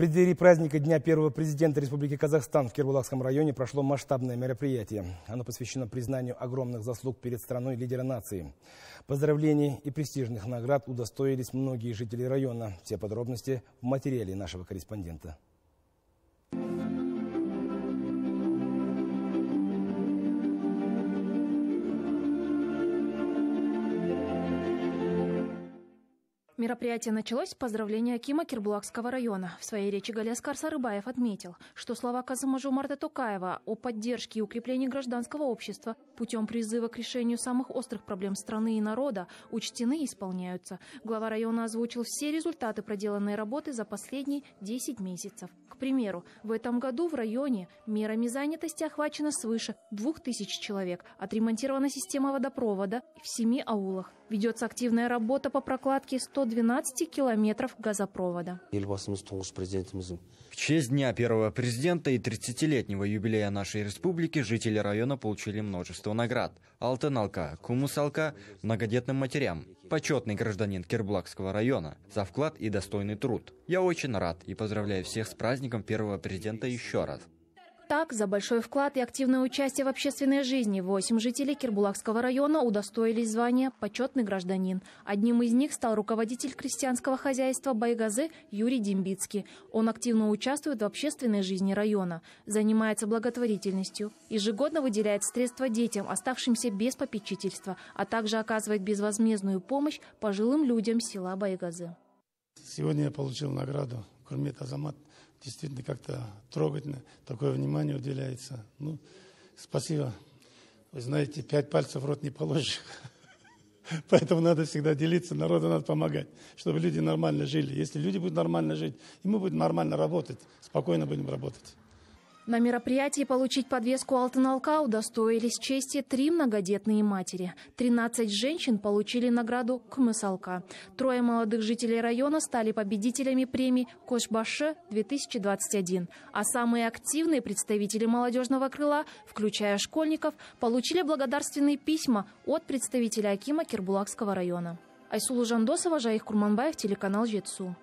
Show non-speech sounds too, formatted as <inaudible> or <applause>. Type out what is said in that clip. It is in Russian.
преддверии праздника Дня первого президента Республики Казахстан в Кирбулакском районе прошло масштабное мероприятие. Оно посвящено признанию огромных заслуг перед страной лидера нации. Поздравлений и престижных наград удостоились многие жители района. Все подробности в материале нашего корреспондента. Мероприятие началось с поздравления Кима Кирбулакского района. В своей речи Галиаскар Сарыбаев отметил, что слова Казыма Марта Токаева о поддержке и укреплении гражданского общества путем призыва к решению самых острых проблем страны и народа учтены и исполняются. Глава района озвучил все результаты проделанной работы за последние 10 месяцев. К примеру, в этом году в районе мерами занятости охвачено свыше 2000 человек, отремонтирована система водопровода в семи аулах. Ведется активная работа по прокладке 112 километров газопровода. В честь Дня первого президента и 30-летнего юбилея нашей республики жители района получили множество наград. Алтыналка, Кумусалка, многодетным матерям, почетный гражданин Кирблакского района за вклад и достойный труд. Я очень рад и поздравляю всех с праздником первого президента еще раз. Так, за большой вклад и активное участие в общественной жизни восемь жителей Кирбулакского района удостоились звания «почетный гражданин». Одним из них стал руководитель крестьянского хозяйства Байгазы Юрий Дембицкий. Он активно участвует в общественной жизни района, занимается благотворительностью, ежегодно выделяет средства детям, оставшимся без попечительства, а также оказывает безвозмездную помощь пожилым людям села Байгазы. Сегодня я получил награду «Курмет Азамат» действительно как-то трогательно такое внимание уделяется. Ну, спасибо. Вы знаете, пять пальцев в рот не положишь. <laughs> Поэтому надо всегда делиться, народу надо помогать, чтобы люди нормально жили. Если люди будут нормально жить, и мы будем нормально работать, спокойно будем работать. На мероприятии получить подвеску Алтыналка удостоились чести три многодетные матери. 13 женщин получили награду Кмысалка. Трое молодых жителей района стали победителями премии Кошбаше-2021. А самые активные представители молодежного крыла, включая школьников, получили благодарственные письма от представителя Акима Кирбулакского района. Айсулу Жандосова, Жаих Курманбаев, телеканал «Жетсу».